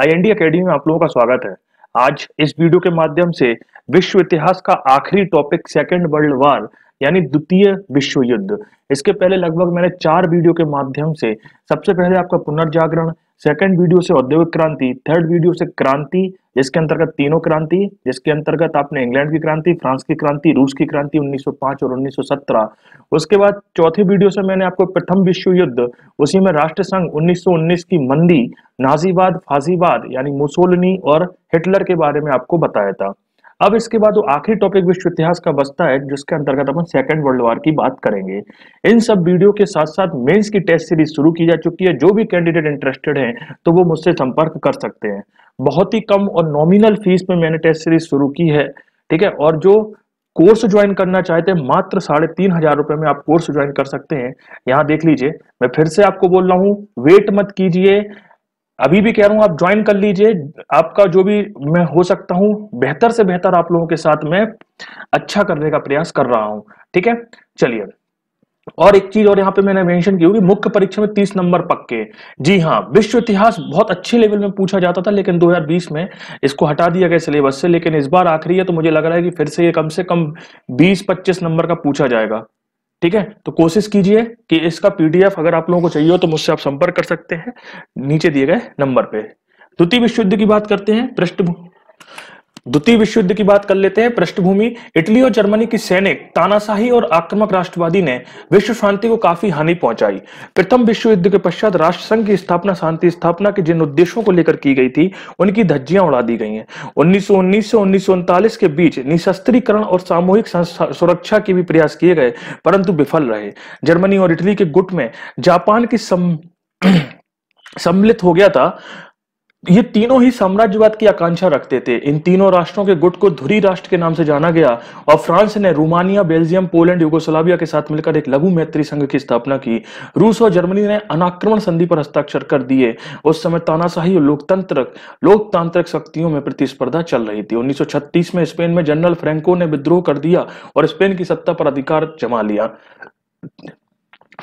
IND academy में आप लोगों का स्वागत है आज इस वीडियो के माध्यम से विश्व इतिहास का आखिरी टॉपिक सेकेंड वर्ल्ड वॉर यानी द्वितीय विश्व युद्ध इसके पहले लगभग मैंने चार वीडियो के माध्यम से सबसे पहले आपका पुनर्जागरण सेकंड वीडियो से औद्योगिक क्रांति थर्ड वीडियो से क्रांति जिसके अंतर्गत तीनों क्रांति जिसके अंतर्गत आपने इंग्लैंड की क्रांति फ्रांस की क्रांति रूस की क्रांति 1905 और 1917 उसके बाद चौथे वीडियो से मैंने आपको प्रथम विश्व युद्ध उसी में राष्ट्र संघ 1919 की मंदी नाजीवाद फाजीवाद यानी मुसोलनी और हिटलर के बारे में आपको बताया था अब इसके बाद वो आखिरी टॉपिक विश्व इतिहास का बचता है जिसके अंतर्गत अपन सेकंड वर्ल्ड वॉर की बात करेंगे इन सब वीडियो के साथ साथ मेंस की टेस्ट सीरीज शुरू की जा चुकी है जो भी कैंडिडेट इंटरेस्टेड हैं तो वो मुझसे संपर्क कर सकते हैं बहुत ही कम और नॉमिनल फीस में मैंने टेस्ट सीरीज शुरू की है ठीक है और जो कोर्स ज्वाइन करना चाहते हैं मात्र साढ़े तीन हजार रुपए में आप कोर्स ज्वाइन कर सकते हैं यहाँ देख लीजिए मैं फिर से आपको बोल रहा हूँ वेट मत कीजिए अभी भी कह रहा हूं आप ज्वाइन कर लीजिए आपका जो भी मैं हो सकता हूं बेहतर से बेहतर आप लोगों के साथ मैं अच्छा करने का प्रयास कर रहा हूं ठीक है चलिए और एक चीज और यहाँ पे मैंने मेंशन की होगी मुख्य परीक्षा में 30 नंबर पक्के जी हाँ विश्व इतिहास बहुत अच्छे लेवल में पूछा जाता था लेकिन 2020 में इसको हटा दिया गया सिलेबस से लेकिन इस बार आखिरी है तो मुझे लग रहा है कि फिर से ये कम से कम 20-25 नंबर का पूछा जाएगा ठीक है तो कोशिश कीजिए कि इसका पीडीएफ अगर आप लोगों को चाहिए हो तो मुझसे आप संपर्क कर सकते हैं नीचे दिए गए नंबर पे द्वितीय विश्व युद्ध की बात करते हैं पृष्ठभूमि द्वितीय विश्व युद्ध की बात कर लेते हैं पृष्ठभूमि इटली और जर्मनी की सैनिक तानाशाही और आक्रमक राष्ट्रवादी ने विश्व शांति को काफी हानि पहुंचाई प्रथम विश्व युद्ध के पश्चात राष्ट्र संघ की स्थापना शांति स्थापना के जिन उद्देश्यों को लेकर की गई थी उनकी धज्जियां उड़ा दी गई हैं उन्नीस से उन्नीस के बीच निशस्त्रीकरण और सामूहिक सुरक्षा के भी प्रयास किए गए परंतु विफल रहे जर्मनी और इटली के गुट में जापान की सम्मिलित हो गया था ये तीनों ही साम्राज्यवाद की आकांक्षा रखते थे इन तीनों राष्ट्रों के गुट को धुरी राष्ट्र के नाम से जाना गया और फ्रांस ने रोमानिया बेल्जियम पोलैंड यूगोस्लाविया के साथ मिलकर एक लघु मैत्री संघ की स्थापना की रूस और जर्मनी ने अनाक्रमण संधि पर हस्ताक्षर कर दिए उस समय तानाशाही और लोकतंत्र लोकतांत्रिक शक्तियों में प्रतिस्पर्धा चल रही थी उन्नीस में स्पेन में जनरल फ्रेंको ने विद्रोह कर दिया और स्पेन की सत्ता पर अधिकार जमा लिया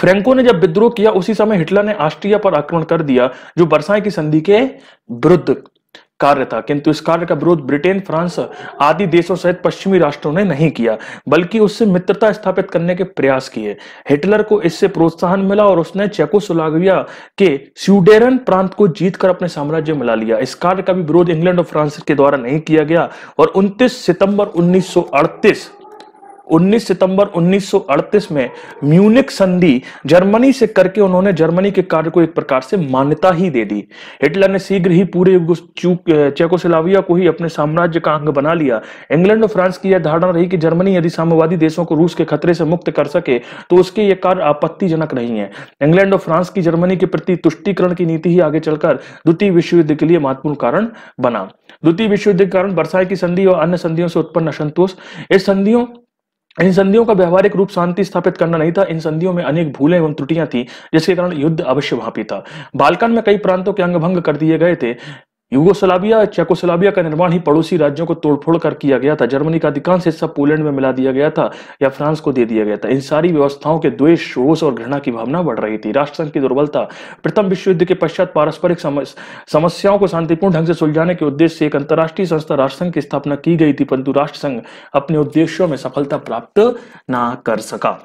फ्रेंको ने जब विद्रोह किया उसी समय हिटलर ने ऑस्ट्रिया पर आक्रमण कर दिया जो बरसाए की संधि के विरुद्ध कार्य था किंतु इस कार्य का विरोध ब्रिटेन फ्रांस आदि देशों सहित पश्चिमी राष्ट्रों ने नहीं किया बल्कि उससे मित्रता स्थापित करने के प्रयास किए हिटलर को इससे प्रोत्साहन मिला और उसने चेकोस्लोवाकिया के स्यूडेरन प्रांत को जीतकर अपने साम्राज्य मिला लिया इस कार्य का भी विरोध इंग्लैंड और फ्रांस के द्वारा नहीं किया गया और उनतीस सितंबर उन्नीस 19 सितंबर 1938 में म्यूनिक संधि जर्मनी से करके उन्होंने जर्मनी के कार्य को एक प्रकार से मान्यता ही दे दी हिटलर ने शीघ्र ही पूरे चेकोसिलाविया को ही अपने साम्राज्य का अंग बना लिया इंग्लैंड और फ्रांस की यह धारणा रही कि जर्मनी यदि साम्यवादी देशों को रूस के खतरे से मुक्त कर सके तो उसके ये कार्य आपत्तिजनक नहीं है इंग्लैंड और फ्रांस की जर्मनी के प्रति तुष्टिकरण की नीति ही आगे चलकर द्वितीय विश्व युद्ध के लिए महत्वपूर्ण कारण बना द्वितीय विश्व युद्ध के कारण वर्षाई की संधि और अन्य संधियों से उत्पन्न असंतोष इस संधियों इन संधियों का व्यवहारिक रूप शांति स्थापित करना नहीं था इन संधियों में अनेक भूलें एवं त्रुटियां थी जिसके कारण युद्ध अवश्य भापी था बालकान में कई प्रांतों के अंग भंग कर दिए गए थे यूगोस्लाविया चेकोस्लाविया का निर्माण ही पड़ोसी राज्यों को तोड़फोड़ कर किया गया था जर्मनी का अधिकांश हिस्सा पोलैंड में मिला दिया गया था या फ्रांस को दे दिया गया था इन सारी व्यवस्थाओं के द्वेष शोष और घृणा की भावना बढ़ रही थी राष्ट्रसंघ की दुर्बलता प्रथम विश्व युद्ध के पश्चात पारस्परिक समस्याओं को शांतिपूर्ण ढंग से सुलझाने के उद्देश्य से एक अंतर्राष्ट्रीय संस्था राष्ट्रसंघ की स्थापना की गई थी परंतु राष्ट्रसंघ अपने उद्देश्यों में सफलता प्राप्त ना कर सका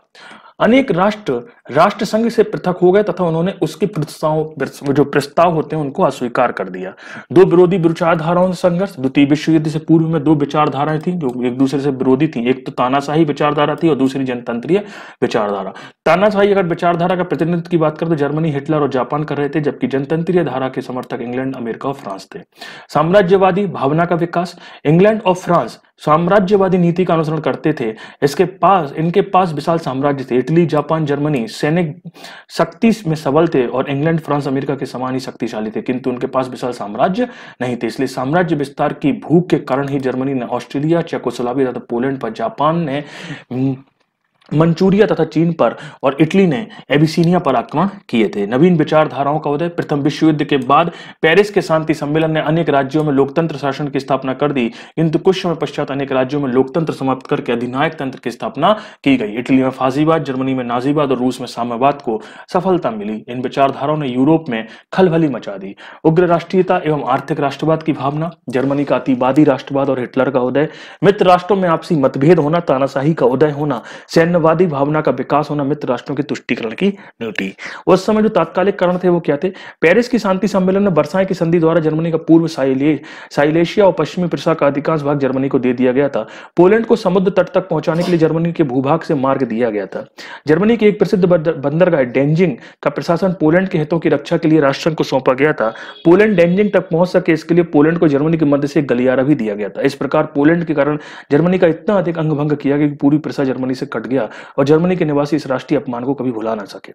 अनेक राष्ट्र राष्ट्र संघ से पृथक हो गए तथा उन्होंने उसके प्रस्ताव जो प्रस्ताव होते हैं उनको अस्वीकार कर दिया दो विरोधी विचारधाराओं से संघर्ष द्वितीय विश्व युद्ध से पूर्व में दो विचारधाराएं थी जो एक दूसरे से विरोधी थी एक तो तानाशाही विचारधारा थी और दूसरी जनतंत्रीय विचारधारा तानाशाही अगर विचारधारा का प्रतिनिधित्व की बात करें तो जर्मनी हिटलर और जापान कर रहे थे जबकि जनतंत्रीय धारा के समर्थक इंग्लैंड अमेरिका और फ्रांस थे साम्राज्यवादी भावना का विकास इंग्लैंड और फ्रांस साम्राज्यवादी नीति का अनुसरण करते थे इसके पास इनके पास विशाल साम्राज्य थे इटली जापान जर्मनी सैनिक शक्ति में सबल थे और इंग्लैंड फ्रांस अमेरिका के समान ही शक्तिशाली थे किंतु उनके पास विशाल साम्राज्य नहीं थे इसलिए साम्राज्य विस्तार की भूख के कारण ही जर्मनी ने ऑस्ट्रेलिया चेकोस्लोवाकिया तथा पोलैंड पर जापान ने मंचूरिया तथा चीन पर और इटली ने एबिसिनिया पर आक्रमण किए थे नवीन विचारधाराओं का उदय प्रथम विश्व युद्ध के बाद पेरिस के शांति सम्मेलन ने अनेक राज्यों में लोकतंत्र शासन की स्थापना कर दी किंतु कुछ समय पश्चात अनेक राज्यों में लोकतंत्र समाप्त करके अधिनायक तंत्र की स्थापना की गई इटली में फाजीबाद जर्मनी में नाजीवाद और रूस में साम्यवाद को सफलता मिली इन विचारधाराओं ने यूरोप में खलभली मचा दी उग्र राष्ट्रीयता एवं आर्थिक राष्ट्रवाद की भावना जर्मनी का अतिवादी राष्ट्रवाद और हिटलर का उदय मित्र राष्ट्रों में आपसी मतभेद होना तानाशाही का उदय होना सैन्य अभिनववादी भावना का विकास होना मित्र राष्ट्रों के तुष्टिकरण की नीति उस समय जो तात्कालिक कारण थे वो क्या थे पेरिस की शांति सम्मेलन में बरसाए की संधि द्वारा जर्मनी का पूर्व साइलेशिया और पश्चिमी प्रसा का अधिकांश भाग जर्मनी को दे दिया गया था पोलैंड को समुद्र तट तक पहुंचाने के लिए जर्मनी के भूभाग से मार्ग दिया गया था जर्मनी के एक प्रसिद्ध बंदरगाह डेंजिंग का प्रशासन पोलैंड के हितों की रक्षा के लिए राष्ट्र को सौंपा गया था पोलैंड डेंजिंग तक पहुंच सके इसके लिए पोलैंड को जर्मनी के मध्य से गलियारा भी दिया गया था इस प्रकार पोलैंड के कारण जर्मनी का इतना अधिक अंग भंग किया गया कि पूरी प्रसा जर्मनी से कट गया और जर्मनी के निवासी इस राष्ट्रीय अपमान को कभी भुला ना सके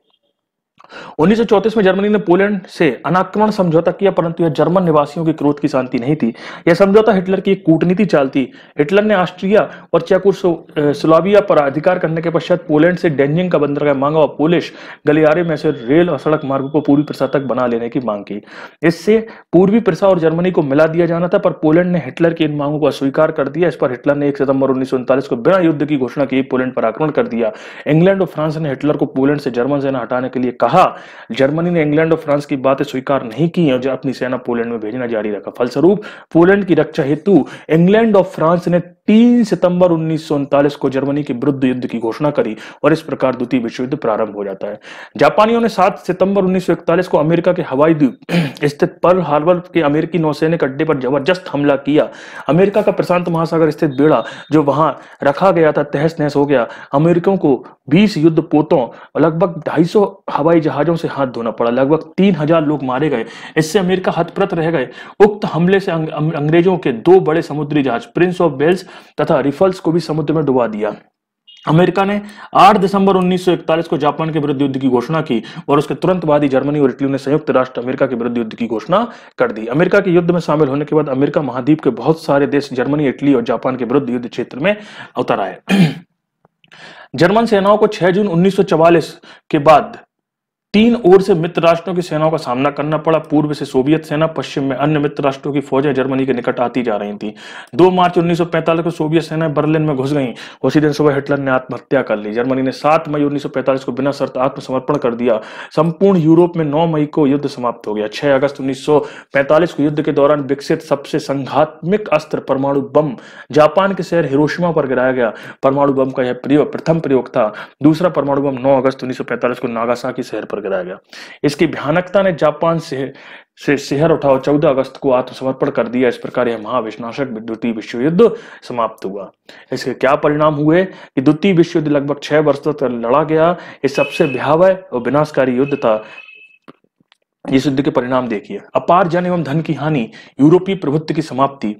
1934 में जर्मनी ने पोलैंड से अनाक्रमण समझौता किया परंतु यह जर्मन निवासियों के क्रोध की शांति नहीं थी यह समझौता हिटलर की कूटनीति चाल थी हिटलर ने ऑस्ट्रिया और चेकोस्लोवाकिया पर अधिकार करने के पश्चात पोलैंड से डेंजिंग का बंदरगाह मांगा और पोलिश गलियारे में से रेल और सड़क मार्ग को पूर्वी प्रसा तक बना लेने की मांग की इससे पूर्वी प्रसा और जर्मनी को मिला दिया जाना था पर पोलैंड ने हिटलर की इन मांगों को अस्वीकार कर दिया इस पर हिटलर ने एक सितंबर उन्नीस को बिना युद्ध की घोषणा की पोलैंड पर आक्रमण कर दिया इंग्लैंड और फ्रांस ने हिटलर को पोलैंड से जर्मन सेना हटाने के लिए कहा था जर्मनी ने इंग्लैंड और फ्रांस की बातें स्वीकार नहीं की और अपनी सेना पोलैंड में भेजना जारी रखा फलस्वरूप पोलैंड की रक्षा हेतु इंग्लैंड और फ्रांस ने तीन सितंबर उन्नीस को जर्मनी के विरुद्ध युद्ध की घोषणा करी और इस प्रकार द्वितीय विश्व युद्ध प्रारंभ हो जाता है जापानियों ने 7 सितंबर उन्नीस को अमेरिका के हवाई द्वीप स्थित पर्ल हार्बर के अमेरिकी नौसैनिक अड्डे पर जबरदस्त हमला किया अमेरिका का प्रशांत महासागर स्थित बेड़ा जो वहां रखा गया था तहस नहस हो गया अमेरिकों को बीस युद्ध पोतों लगभग ढाई हवाई जहाजों से हाथ धोना पड़ा लगभग तीन हजार लोग मारे गए इससे अमेरिका हतप्रत रह गए उक्त हमले से अंग्रेजों के दो बड़े समुद्री जहाज प्रिंस ऑफ वेल्स तथा रिफल्स को भी समुद्र में डुबा दिया अमेरिका ने 8 दिसंबर 1941 को जापान के विरुद्ध युद्ध की घोषणा की और उसके तुरंत बाद ही जर्मनी और इटली ने संयुक्त राष्ट्र अमेरिका के विरुद्ध युद्ध की घोषणा कर दी अमेरिका के युद्ध में शामिल होने के बाद अमेरिका महाद्वीप के बहुत सारे देश जर्मनी इटली और जापान के विरुद्ध युद्ध क्षेत्र में उतर आए जर्मन सेनाओं को 6 जून 1944 के बाद तीन ओर से मित्र राष्ट्रों की सेनाओं का सामना करना पड़ा पूर्व से सोवियत सेना पश्चिम में अन्य मित्र राष्ट्रों की फौजें जर्मनी के निकट आती जा रही थी 2 मार्च 1945 को सोवियत सेना बर्लिन में घुस गई उसी दिन सुबह हिटलर ने आत्महत्या कर ली जर्मनी ने 7 मई 1945 को बिना शर्त आत्मसमर्पण कर दिया संपूर्ण यूरोप में नौ मई को युद्ध समाप्त हो गया छह अगस्त उन्नीस को युद्ध के दौरान विकसित सबसे संघात्मक अस्त्र परमाणु बम जापान के शहर हिरोशिमा पर गिराया गया परमाणु बम का यह प्रयोग प्रथम प्रयोग था दूसरा परमाणु बम नौ अगस्त उन्नीस को नागासा शहर पर कराया गया इसकी भयानकता ने जापान से से शहर उठाओ 14 अगस्त को आत्मसमर्पण कर दिया इस प्रकार यह महाविश्नाशक द्वितीय विश्व युद्ध समाप्त हुआ इसके क्या परिणाम हुए कि द्वितीय विश्व युद्ध लगभग छह वर्ष तक लड़ा गया ये सबसे भयावह और विनाशकारी युद्ध था इस युद्ध के परिणाम देखिए अपार जन एवं धन की हानि यूरोपीय प्रभुत्व की समाप्ति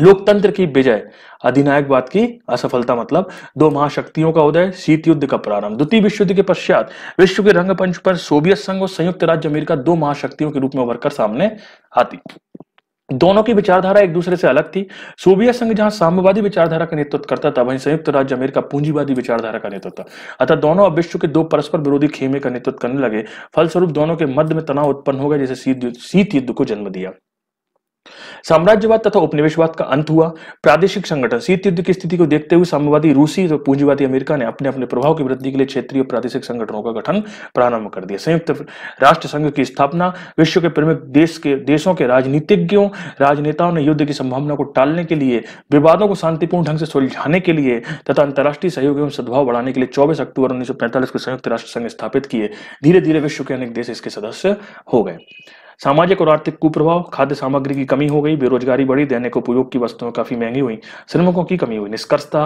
लोकतंत्र की विजय अधिनायकवाद की असफलता मतलब दो महाशक्तियों का उदय शीत युद्ध का प्रारंभ द्वितीय विश्व युद्ध के पश्चात विश्व के रंगपंच पर सोवियत संघ और संयुक्त राज्य अमेरिका दो महाशक्तियों के रूप में उभरकर सामने आती दोनों की विचारधारा एक दूसरे से अलग थी सोवियत संघ जहां साम्यवादी विचारधारा का नेतृत्व करता था वहीं संयुक्त राज्य अमेरिका पूंजीवादी विचारधारा का नेतृत्व अतः दोनों अब विश्व के दो परस्पर विरोधी खेमे का नेतृत्व करने लगे फलस्वरूप दोनों के मध्य में तनाव उत्पन्न हो गया जिसे शीत युद्ध को जन्म दिया साम्राज्यवाद तथा उपनिवेशवाद का अंत हुआ प्रादेशिक संगठन शीत युद्ध की स्थिति को देखते हुए साम्यवादी रूसी और तो पूंजीवादी अमेरिका ने अपने अपने प्रभाव की वृद्धि के लिए क्षेत्रीय प्रादेशिक संगठनों का गठन प्रारंभ कर दिया संयुक्त राष्ट्र संघ की स्थापना विश्व के प्रमुख देश के देशों के राजनीतिज्ञों राजनेताओं ने युद्ध की संभावना को टालने के लिए विवादों को शांतिपूर्ण ढंग से सुलझाने के लिए तथा अंतर्राष्ट्रीय सहयोग एवं सद्भाव बढ़ाने के लिए चौबीस अक्टूबर उन्नीस को संयुक्त राष्ट्र संघ स्थापित किए धीरे धीरे विश्व के अनेक देश इसके सदस्य हो गए सामाजिक और आर्थिक कुप्रभाव खाद्य सामग्री की कमी हो गई बेरोजगारी बढ़ी दैनिक उपयोग की वस्तुएं काफी महंगी हुई श्रमिकों की कमी हुई निष्कर्षता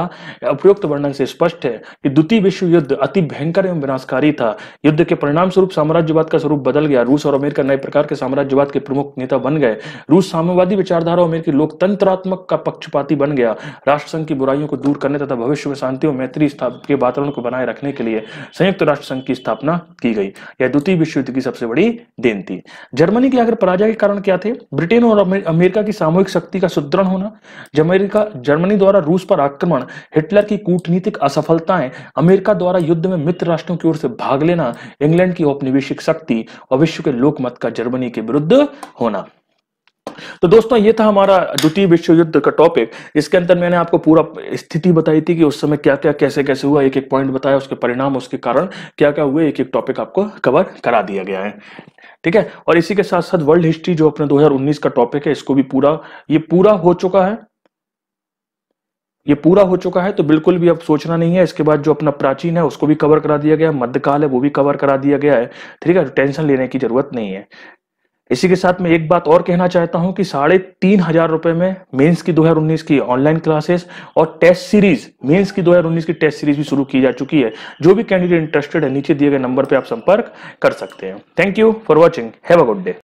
उपयुक्त वर्णन से स्पष्ट है कि द्वितीय विश्व युद्ध अति भयंकर एवं विनाशकारी था युद्ध के परिणाम स्वरूप साम्राज्यवाद का स्वरूप बदल गया रूस और अमेरिका नए प्रकार के साम्राज्यवाद के प्रमुख नेता बन गए रूस साम्यवादी विचारधारा अमेरिकी लोकतंत्रात्मक का पक्षपाती बन गया राष्ट्र संघ की बुराइयों को दूर करने तथा भविष्य में शांति और मैत्री के वातावरण को बनाए रखने के लिए संयुक्त राष्ट्र संघ की स्थापना की गई यह द्वितीय विश्व युद्ध की सबसे बड़ी देन थी जर्मन जर्मनी के अगर पराजय के कारण क्या थे ब्रिटेन और अमेरिका की सामूहिक शक्ति का सुदृढ़ होना अमेरिका जर्मनी द्वारा रूस पर आक्रमण हिटलर की कूटनीतिक असफलताएं अमेरिका द्वारा युद्ध में मित्र राष्ट्रों की ओर से भाग लेना इंग्लैंड की औपनिवेशिक शक्ति और विश्व के लोकमत का जर्मनी के विरुद्ध होना तो दोस्तों ये था हमारा द्वितीय विश्व युद्ध का टॉपिक इसके अंदर मैंने आपको पूरा स्थिति बताई थी कि उस समय क्या क्या कैसे कैसे हुआ एक एक पॉइंट बताया उसके परिणाम उसके कारण क्या क्या हुए एक एक टॉपिक आपको कवर करा दिया गया है ठीक है और इसी के साथ साथ वर्ल्ड हिस्ट्री जो अपने 2019 का टॉपिक है इसको भी पूरा ये पूरा हो चुका है ये पूरा हो चुका है तो बिल्कुल भी अब सोचना नहीं है इसके बाद जो अपना प्राचीन है उसको भी कवर करा दिया गया मध्यकाल है वो भी कवर करा दिया गया है ठीक है तो टेंशन लेने की जरूरत नहीं है इसी के साथ मैं एक बात और कहना चाहता हूं कि साढ़े तीन हजार रुपए में मेंस की 2019 की ऑनलाइन क्लासेस और टेस्ट सीरीज मेंस की 2019 की टेस्ट सीरीज भी शुरू की जा चुकी है जो भी कैंडिडेट इंटरेस्टेड है नीचे दिए गए नंबर पर आप संपर्क कर सकते हैं thank you for watching have a good day